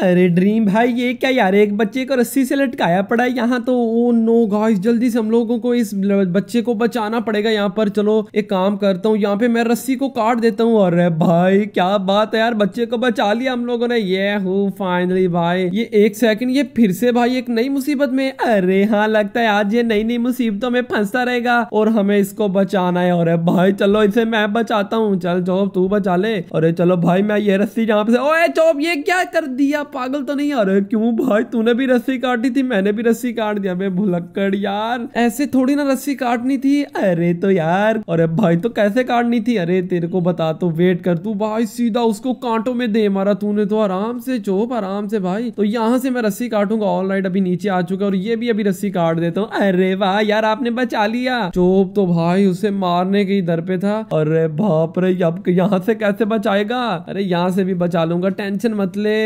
अरे ड्रीम भाई ये क्या यार एक बच्चे को रस्सी से लटकाया पड़ा है यहाँ तो ओ नो गाइस जल्दी से हम लोगों को इस बच्चे को बचाना पड़ेगा यहाँ पर चलो एक काम करता हूँ यहाँ पे मैं रस्सी को काट देता हूँ अरे भाई क्या बात है यार बच्चे को बचा लिया हम लोगों ने ये हो फाइनली भाई ये एक सेकंड ये फिर से भाई एक नई मुसीबत में अरे हाँ लगता है आज ये नई नई मुसीबतों में फंसता रहेगा और हमें इसको बचाना है और भाई चलो इसे मैं बचाता हूँ चल चौब तू बचा ले अरे चलो भाई मैं ये रस्सी यहाँ पे ओ चौब ये क्या कर दिया क्या पागल तो नहीं आ रहे क्यों भाई तूने भी रस्सी काटी थी मैंने भी रस्सी काट दिया मैं भुलक्कड़ यार ऐसे थोड़ी ना रस्सी काटनी थी अरे तो यार अरे भाई तो कैसे काटनी थी अरे तेरे को बता तो वेट कर तू भाई सीधा उसको कांटो में दे मारा तूने तो आराम से चोप आराम से भाई तो यहाँ से मैं रस्सी काटूंगा ऑल राइट अभी नीचे आ चुका और ये भी अभी रस्सी काट देता हूँ अरे वाह यार आपने बचा लिया चोप तो भाई उसे मारने के दर पे था अरे बाप रे अब यहाँ से कैसे बचाएगा अरे यहाँ से भी बचा लूंगा टेंशन मत ले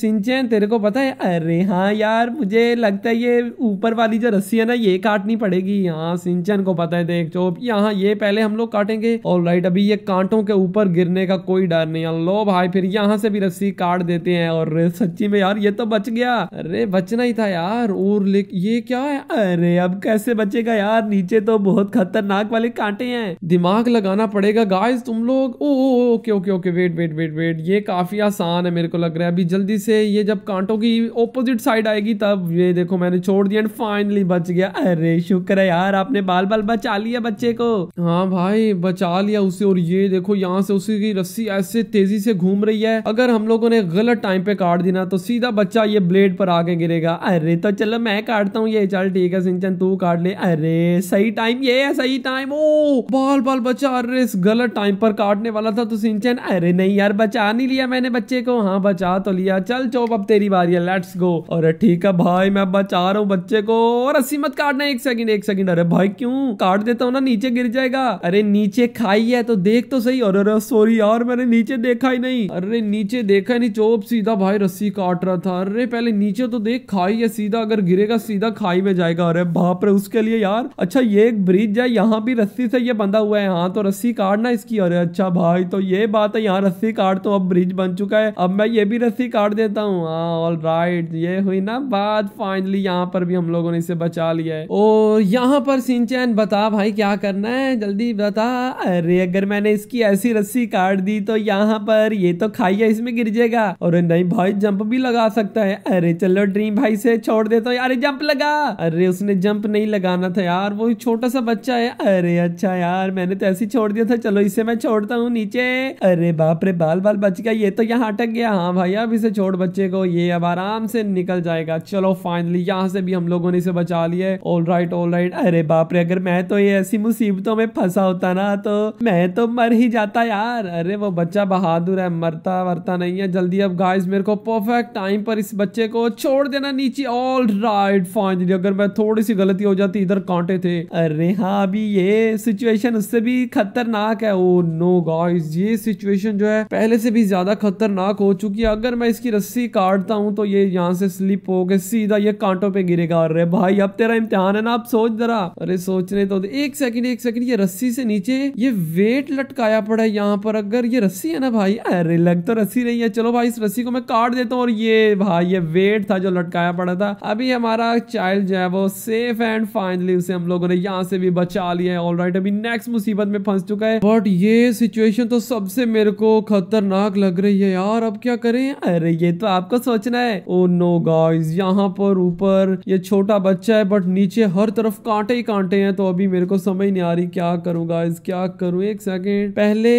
सिंचन तेरे को पता है अरे हाँ यार मुझे लगता है ये ऊपर वाली जो रस्सी है ना ये काटनी पड़ेगी हाँ सिंचन को पता है देख चोप यहाँ ये पहले हम लोग काटेंगे और राइट अभी ये कांटों के ऊपर गिरने का कोई डर नहीं है लो भाई फिर यहाँ से भी रस्सी काट देते हैं और सच्ची में यार ये तो बच गया अरे बचना ही था यार और ये क्या है अरे अब कैसे बचेगा यार नीचे तो बहुत खतरनाक वाले कांटे हैं दिमाग लगाना पड़ेगा गाइस तुम लोग oh okay okay okay wait wait wait wait ये काफी आसान है मेरे को लग रहा है अभी जल्दी से ये जब कांटों की ओपोजिट साइड आएगी तब ये देखो मैंने छोड़ दिया एंड फाइनली बच गया अरे शुक्र है यार आपने बाल बाल बचा लिया बच्चे को हाँ भाई बचा लिया उसे और ये देखो यहाँ से उसी की रस्सी ऐसे तेजी से घूम रही है अगर हम लोगों ने गलत टाइम पे काट देना तो सीधा बच्चा ये ब्लेड पर आगे गिरेगा अरे तो चलो मैं काटता हूँ ये चल ठीक है सिंचन तू काट ले अरे सही टाइम ये है सही टाइम ओ बाल बाल बच्चा अरे इस गलत टाइम पर काटने वाला था तो सिंचन अरे नहीं यार बचा नहीं लिया मैंने बच्चे को हाँ बचा तो लिया चल चल चोप अब तेरी बारी है लेट्स गो अरे ठीक है भाई मैं बचा रहा हूँ बच्चे को और रस्सी मत काटना एक सेकंड एक सेकंड अरे भाई क्यों काट देता हूँ ना नीचे गिर जाएगा अरे नीचे खाई है तो देख तो सही अरे अरे सॉरी यार मैंने नीचे देखा ही नहीं अरे नीचे देखा ही नहीं चोप सीधा भाई रस्सी काट रहा था अरे पहले नीचे तो देख खाई है सीधा अगर गिरेगा सीधा खाई में जाएगा अरे बाप रे उसके लिए यार अच्छा ये एक ब्रिज है यहाँ भी रस्सी से ये बंधा हुआ है हाँ तो रस्सी काटना इसकी अरे अच्छा भाई तो ये बात है यहाँ रस्सी काट तो अब ब्रिज बन चुका है अब मैं ये भी रस्सी काट दे लेता हूँ ऑल हाँ, राइट ये हुई ना बात फाइनली यहाँ पर भी हम लोगों ने इसे बचा लिया है और यहाँ पर सिंचैन बता भाई क्या करना है जल्दी बता अरे अगर मैंने इसकी ऐसी रस्सी काट दी तो यहाँ पर ये तो खाइया इसमें गिर जाएगा और नहीं भाई जंप भी लगा सकता है अरे चलो ड्रीम भाई से छोड़ देता हूँ अरे जंप लगा अरे उसने जंप नहीं लगाना था यार वो छोटा सा बच्चा है अरे अच्छा यार मैंने तो ऐसे छोड़ दिया था चलो इसे मैं छोड़ता हूँ नीचे अरे बाप रे बाल बाल बच गया ये तो यहाँ अटक गया हाँ भाई अब इसे छोड़ बच्चे को ये अब आराम से निकल जाएगा चलो फाइनली यहाँ से भी हम लोगों ने इसे बचा लिया ऑल राइट ऑल राइट अरे बाप रे अगर मैं तो ये ऐसी मुसीबतों में फंसा होता ना तो मैं तो मर ही जाता यार अरे वो बच्चा बहादुर है मरता वरता नहीं है जल्दी अब गाइस मेरे को परफेक्ट टाइम पर इस बच्चे को छोड़ देना नीचे ऑल राइट फाइनली अगर मैं थोड़ी सी गलती हो जाती इधर कांटे थे अरे हाँ अभी ये सिचुएशन उससे भी खतरनाक है ओ नो गाइस ये सिचुएशन जो है पहले से भी ज्यादा खतरनाक हो चुकी है अगर मैं इसकी रस्सी रस्सी काटता हूँ तो ये यहाँ से स्लिप हो गए सीधा ये कांटों पे गिरेगा अरे भाई अब तेरा इम्तिहान है ना आप सोच जरा अरे सोचने तो एक सेकंड एक सेकंड ये रस्सी से नीचे ये वेट लटकाया पड़ा है यहाँ पर अगर ये रस्सी है ना भाई अरे लग तो रस्सी नहीं है चलो भाई इस रस्सी को मैं काट देता हूँ और ये भाई ये वेट था जो लटकाया पड़ा था अभी हमारा चाइल्ड जो है वो सेफ एंड फाइनली उसे हम लोगों ने यहाँ से भी बचा लिया है ऑलराइट अभी नेक्स्ट मुसीबत में फंस चुका है बट ये सिचुएशन तो सबसे मेरे को खतरनाक लग रही है यार अब क्या करें अरे ये तो आपको सोचना है ओ नो गाइस यहाँ पर ऊपर ये छोटा बच्चा है बट नीचे हर तरफ कांटे ही कांटे हैं तो अभी मेरे को समझ नहीं आ रही क्या करूँ गाइस क्या करूँ एक सेकेंड पहले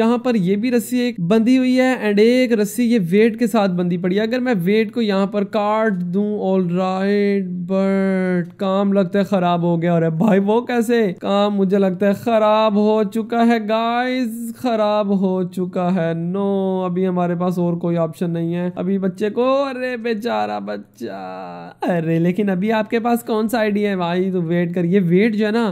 यहाँ पर ये भी रस्सी एक बंधी हुई है एंड एक रस्सी ये वेट के साथ बंधी पड़ी है अगर मैं वेट को यहाँ पर काट दू ऑल राइट बट काम लगता है खराब हो गया और भाई वो कैसे काम मुझे लगता है खराब हो चुका है गाइज खराब हो चुका है नो अभी हमारे पास और कोई ऑप्शन नहीं है अभी बच्चे को अरे बेचारा बच्चा अरे लेकिन अभी आपके पास कौन सा आइडिया है भाई तो वेट करिए वेट जो है ना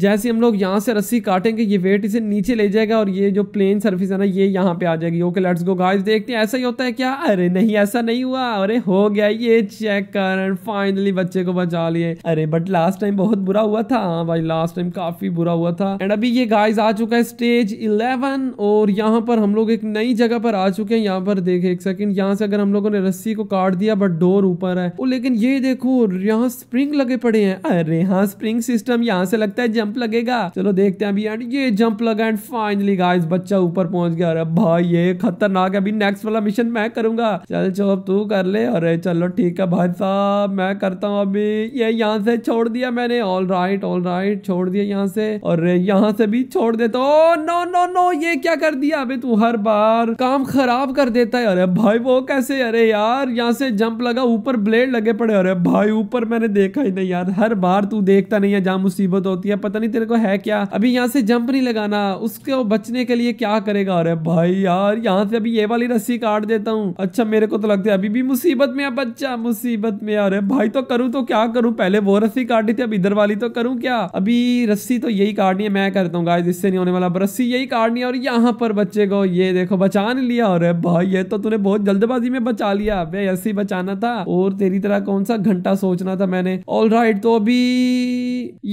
जैसे हम लोग यहाँ से रस्सी काटेंगे ये वेट इसे नीचे ले जाएगा और ये जो प्लेन सर्फिस है ना ये यहाँ पे आ जाएगी ओके लेट्स गो गाइस देखते हैं ऐसा ही होता है क्या अरे नहीं ऐसा नहीं हुआ अरे हो गया ये चेक कर फाइनली बच्चे को बचा लिए अरे बट लास्ट टाइम बहुत बुरा हुआ था हाँ भाई लास्ट टाइम काफी बुरा हुआ था एंड अभी ये गाइज आ चुका है स्टेज इलेवन और यहाँ पर हम लोग एक नई जगह पर आ चुके हैं यहाँ पर देखे एक सेकेंड यहाँ से अगर हम लोगों ने रस्सी को काट दिया बट डोर ऊपर है लेकिन ये देखो यहाँ स्प्रिंग लगे पड़े हैं अरे हाँ स्प्रिंग सिस्टम यहाँ से लगता है जंप लगेगा चलो देखते हैं अभी एंड ये जंप लगा एंड फाइनली गाइस बच्चा ऊपर पहुंच गया अरे भाई ये खतरनाक है अभी नेक्स्ट वाला मिशन मैं करूंगा चल चलो तू कर ले अरे चलो ठीक है भाई साहब मैं करता हूँ अभी ये यहाँ से छोड़ दिया मैंने ऑल राइट ऑल राइट छोड़ दिया यहाँ से और यहाँ से भी छोड़ देता ओ नो नो नो ये क्या कर दिया अभी तू हर बार काम खराब कर देता है अरे भाई वो कैसे अरे यार यहाँ से जंप लगा ऊपर ब्लेड लगे पड़े अरे भाई ऊपर मैंने देखा ही नहीं यार हर बार तू देखता नहीं है जहाँ मुसीबत होती है पता नहीं तेरे को है क्या अभी यहाँ से जंप नहीं लगाना उसके बचने के लिए क्या करेगा अरे भाई यार यहाँ से अभी ये वाली रस्सी काट देता हूँ अच्छा मेरे को तो लगता है अभी भी मुसीबत में बच्चा मुसीबत में अरे भाई तो करूँ तो क्या करूँ पहले वो रस्सी काटी थी अब इधर वाली तो करूँ क्या अभी रस्सी तो यही काटनी है मैं करता हूँ गाय जिससे नहीं होने वाला रस्सी यही काटनी है और यहाँ पर बच्चे को ये देखो बचा नहीं लिया अरे भाई ये तो तूने बहुत जल्दबाजी में बचा लिया भाई ऐसे ही बचाना था और तेरी तरह कौन सा घंटा सोचना था मैंने ऑल राइट तो अभी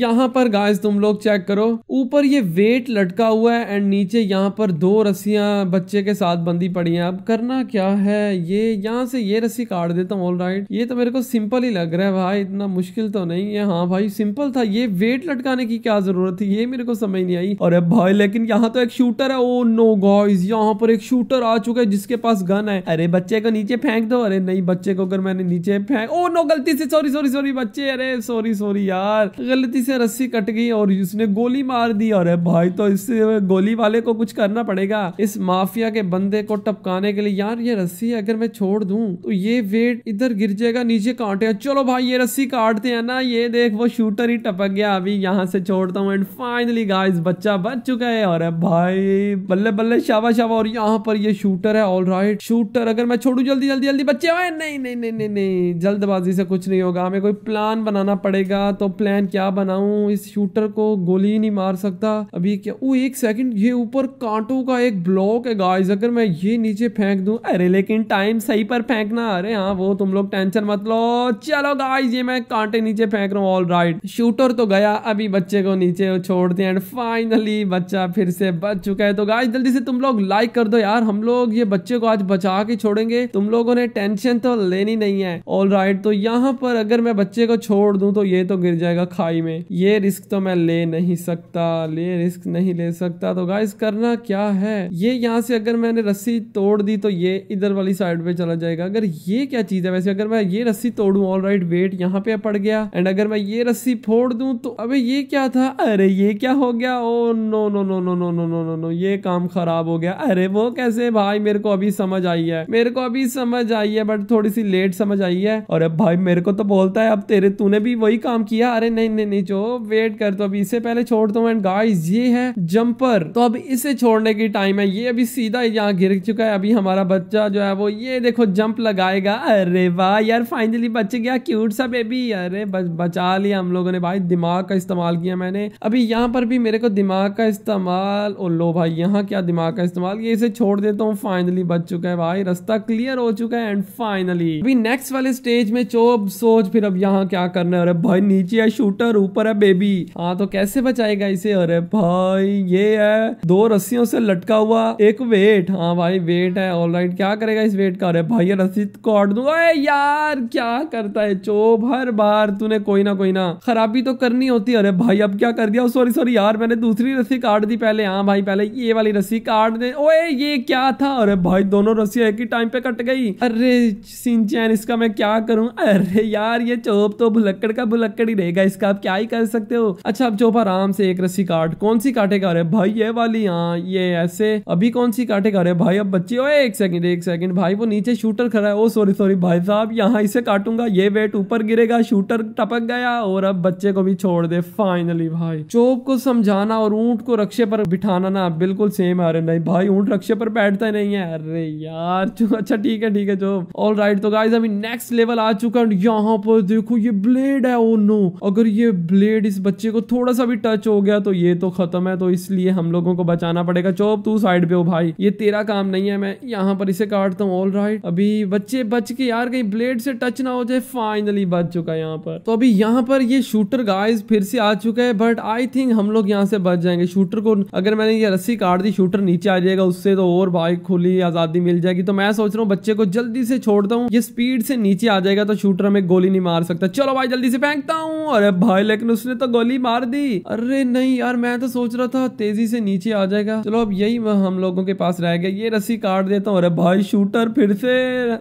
यहाँ पर गाइस तुम लोग चेक करो ऊपर ये वेट लटका हुआ है एंड नीचे यहाँ पर दो रस्सियाँ बच्चे के साथ बंदी पड़ी हैं अब करना क्या है ये यहाँ से ये रस्सी काट देता हूँ ऑल राइट ये तो मेरे को सिंपल ही लग रहा है भाई इतना मुश्किल तो नहीं है हाँ भाई सिंपल था ये वेट लटकाने की क्या जरूरत थी ये मेरे को समझ नहीं आई और भाई लेकिन यहाँ तो एक शूटर है ओ नो गॉइज यहाँ पर एक शूटर आ चुका है जिसके पास गन है अरे बच्चे को नीचे फेंक दो अरे नहीं बच्चे को अगर मैंने नीचे फेंक ओ oh नो गलती से सॉरी सॉरी सॉरी बच्चे अरे सॉरी सॉरी यार गलती से रस्सी कट गई और उसने गोली मार दी और भाई तो इस गोली वाले को कुछ करना पड़ेगा इस माफिया के बंदे को टपकाने के लिए यार ये रस्सी अगर मैं छोड़ दू तो ये वेट इधर गिर जाएगा नीचे काटे चलो भाई ये रस्सी काटते हैं ना ये देख वो शूटर ही टपक गया अभी यहाँ से छोड़ता हूँ एंड फाइनली गाइस बच्चा बच चुका है और भाई बल्ले बल्ले शाबा शाबा और यहाँ पर ये शूटर है ऑल राइट शूटर अगर मैं छोड़ू जल्दी जल्दी जल्दी बच्चे नहीं नहीं नहीं नहीं नहीं, नहीं। जल्दबाजी से कुछ नहीं होगा हमें कोई प्लान बनाना पड़ेगा तो प्लान क्या बनाऊ इस शूटर को गोली नहीं मार सकता अभी क्या वो एक सेकंड ये ऊपर कांटों का एक ब्लॉक है गाइस अगर मैं ये नीचे फेंक दूं अरे लेकिन टाइम सही पर फेंकना अरे हाँ वो तुम लोग टेंशन मत लो चलो गाइस ये मैं कांटे नीचे फेंक रहा हूँ ऑल राइट शूटर तो गया अभी बच्चे को नीचे छोड़ते हैं एंड फाइनली बच्चा फिर से बच चुका है तो गाय जल्दी से तुम लोग लाइक कर दो यार हम लोग ये बच्चे को आज बचा के छोड़ेंगे तुम लोगों ने टेंशन तो लेनी नहीं है ऑल राइट तो यहाँ पर अगर मैं बच्चे को छोड़ दू तो ये तो गिर जाएगा खाई में ये रिस्क तो मैं ले नहीं सकता ले रिस्क नहीं ले सकता तो गाइस करना क्या है ये यहाँ से अगर मैंने रस्सी तोड़ दी तो ये इधर वाली साइड पे चला जाएगा अगर ये क्या चीज है वैसे अगर मैं ये रस्सी तोड़ू ऑल राइट वेट यहाँ पे पड़ गया एंड अगर मैं ये रस्सी फोड़ दू तो अब ये क्या था अरे ये क्या हो गया oh no no no no no no no no no ये काम खराब हो गया अरे वो कैसे भाई मेरे को अभी समझ आई है मेरे को अभी समझ आई है बट थोड़ी सी लेट समझ आई है और अब भाई मेरे को तो बोलता है अब तेरे तूने भी वही काम किया अरे नहीं नहीं नहीं जो वेट कर तो अभी इसे पहले छोड़ दो एंड गाइज ये है जंपर तो अब इसे छोड़ने की टाइम है ये अभी सीधा यहाँ गिर चुका है अभी हमारा बच्चा जो है वो ये देखो जंप लगाएगा अरे वाह यार फाइनली बच गया क्यूट सा बेबी अरे बचा लिया हम लोगों ने भाई दिमाग का इस्तेमाल किया मैंने अभी यहाँ पर भी मेरे को दिमाग का इस्तेमाल ओ लो भाई यहाँ क्या दिमाग का इस्तेमाल ये इसे छोड़ देता हूँ फाइनली बच चुका है भाई रास्ता क्लियर हो चुका है एंड फाइनली अभी नेक्स्ट वाले स्टेज में चोप सोच फिर अब यहाँ क्या करना है अरे भाई नीचे है शूटर ऊपर है बेबी हाँ तो कैसे बचाएगा इसे अरे भाई ये है दो रस्सियों से लटका हुआ एक वेट हाँ भाई वेट है ऑल राइट क्या करेगा इस वेट का अरे भाई ये रस्सी काट दूंगा यार क्या करता है चोप हर बार तूने कोई ना कोई ना खराबी तो करनी होती अरे भाई अब क्या कर दिया सॉरी सॉरी यार मैंने दूसरी रस्सी काट दी पहले हाँ भाई पहले ये वाली रस्सी काट दे ओए ये क्या था अरे भाई दोनों रस्सी एक ही टाइम पे कट गई अरे सिंचैन इसका मैं क्या करूं अरे यार ये चोप तो भुलक्कड़ का भुलक्कड़ ही रहेगा इसका आप क्या ही कर सकते हो अच्छा अच्छा अब चोप आराम से एक रस्सी काट कौन सी काटेगा अरे भाई ये वाली हाँ ये ऐसे अभी कौन सी काटेगा अरे भाई अब बच्ची ओए एक सेकंड एक सेकंड भाई वो नीचे शूटर खड़ा है ओ सॉरी सॉरी भाई साहब यहाँ इसे काटूंगा ये वेट ऊपर गिरेगा शूटर टपक गया और अब बच्चे को भी छोड़ दे फाइनली भाई चोप को समझाना और ऊंट को रक्षे पर बिठाना ना बिल्कुल सेम अरे नहीं भाई ऊंट रक्षे पर बैठता नहीं है अरे यार अच्छा ठीक है ठीक है चोप ऑल राइट तो गाइज अभी नेक्स्ट लेवल आ चुका है यहाँ पर देखो ये ब्लेड है ओ oh नो अगर ये ब्लेड इस बच्चे को थोड़ा सा भी टच हो गया तो ये तो खत्म है तो इसलिए हम लोगों को बचाना पड़ेगा चौप तू साइड पे हो भाई ये तेरा काम नहीं है मैं यहाँ पर इसे काटता हूँ ऑल राइट अभी बच्चे बच के यार कहीं ब्लेड से टच ना हो जाए फाइनली बच चुका है यहाँ पर तो अभी यहाँ पर ये शूटर गाइज फिर से आ चुका है बट आई थिंक हम लोग यहाँ से बच जाएंगे शूटर को अगर मैंने ये रस्सी काट दी शूटर नीचे आ जाएगा उससे तो और भाई खुली आजादी मिल जाएगी तो मैं सोच रहा हूँ बच्चे को जल्दी से छोड़ता हूँ ये स्पीड से नीचे आ जाएगा तो शूटर हमें गोली नहीं मार सकता चलो भाई जल्दी से फेंकता हूँ अरे भाई लेकिन उसने तो गोली मार मार दी अरे नहीं यार मैं तो सोच रहा था तेजी से नीचे आ जाएगा चलो अब यही हम लोगों के पास रह गया ये रस्सी काट देता हूँ अरे भाई शूटर फिर से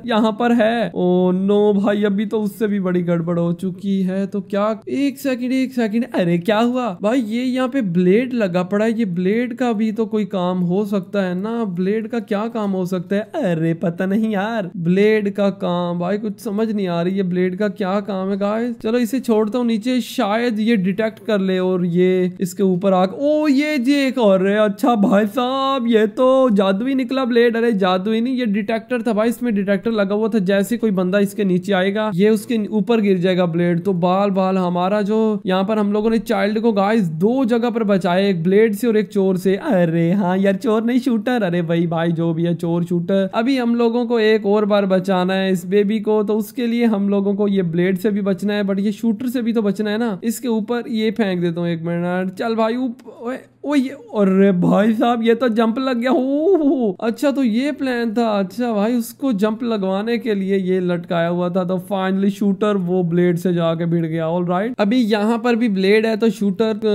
यहाँ पर है ओ oh नो भाई अभी तो उससे भी बड़ी गड़बड़ हो चुकी है तो क्या एक सेकंड एक सेकंड अरे क्या हुआ भाई ये यहाँ पे ब्लेड लगा पड़ा है ये ब्लेड का भी तो कोई काम हो सकता है ना ब्लेड का क्या काम हो सकता है अरे पता नहीं यार ब्लेड का काम भाई कुछ समझ नहीं आ रही है ब्लेड का क्या काम है गाइस चलो इसे छोड़ता हूँ नीचे शायद ये डिटेक्ट कर ले और ये इसके ऊपर आग ओ ये जी एक और है अच्छा भाई साहब ये तो जादुई निकला ब्लेड अरे जादुई नहीं ये डिटेक्टर था भाई इसमें डिटेक्टर लगा हुआ था जैसे कोई बंदा इसके नीचे आएगा ये उसके ऊपर गिर जाएगा ब्लेड तो बाल बाल हमारा जो यहाँ पर हम लोगों ने चाइल्ड को गाइस दो जगह पर बचाए एक ब्लेड से और एक चोर से अरे हाँ यार चोर नहीं शूटर अरे भाई भाई जो भी है चोर शूटर अभी हम लोगों को एक और बार बचाना है इस बेबी को तो उसके लिए हम लोगों को ये ब्लेड से भी बचना है बट ये शूटर से भी तो बचना है ना इसके ऊपर ये फेंक फेंक देता हूँ एक मिनट चल भाई ऊपर ओ ये अरे भाई साहब ये तो जंप लग गया हो अच्छा तो ये प्लान था अच्छा भाई उसको जंप लगवाने के लिए ये लटकाया हुआ था तो फाइनली शूटर वो ब्लेड से जाके भिड़ गया ऑल राइट अभी यहाँ पर भी ब्लेड है तो शूटर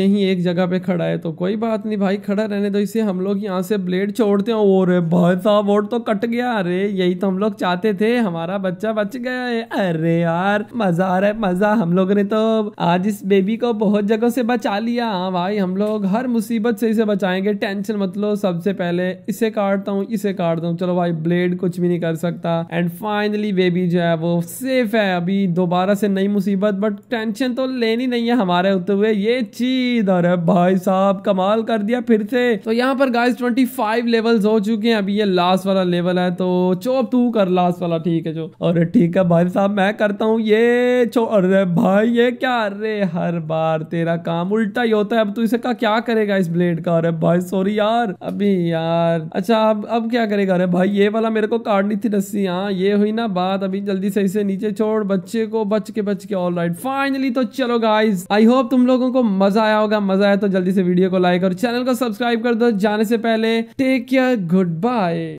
यही एक जगह पे खड़ा है तो कोई बात नहीं भाई खड़ा रहने तो इसे हम लोग यहाँ से ब्लेड छोड़ते हैं और भाई साहब और तो कट गया अरे यही तो हम लोग चाहते थे हमारा बच्चा बच गया है अरे यार मजा आ रहा है मजा हम लोग ने तो आज इस बेबी को बहुत जगह से बचा लिया हाँ भाई हम लोग हर मुसीबत से इसे बचाएंगे टेंशन मत लो सबसे पहले इसे काटता हूँ इसे काटता हूँ चलो भाई ब्लेड कुछ भी नहीं कर सकता एंड फाइनली बेबी जो है वो सेफ है अभी दोबारा से नई मुसीबत बट टेंशन तो लेनी नहीं है हमारे होते हुए ये चीज अरे भाई साहब कमाल कर दिया फिर से तो यहाँ पर गाइस 25 लेवल्स हो चुके हैं अभी ये लास्ट वाला लेवल है तो चोप तू कर लास्ट वाला ठीक है जो अरे ठीक है भाई साहब मैं करता हूँ ये अरे भाई ये क्या अरे हर बार तेरा काम उल्टा ही होता है अब तू इसे का क्या करेगा इस ब्लेड का अरे भाई सॉरी यार अभी यार अच्छा अब अब क्या करेगा अरे भाई ये वाला मेरे को काटनी थी रस्सी हाँ ये हुई ना बात अभी जल्दी से इसे नीचे छोड़ बच्चे को बच के बच के ऑल राइट फाइनली तो चलो गाइज आई होप तुम लोगों को मजा आया होगा मजा आया तो जल्दी से वीडियो को लाइक और चैनल को सब्सक्राइब कर दो जाने से पहले टेक केयर गुड बाय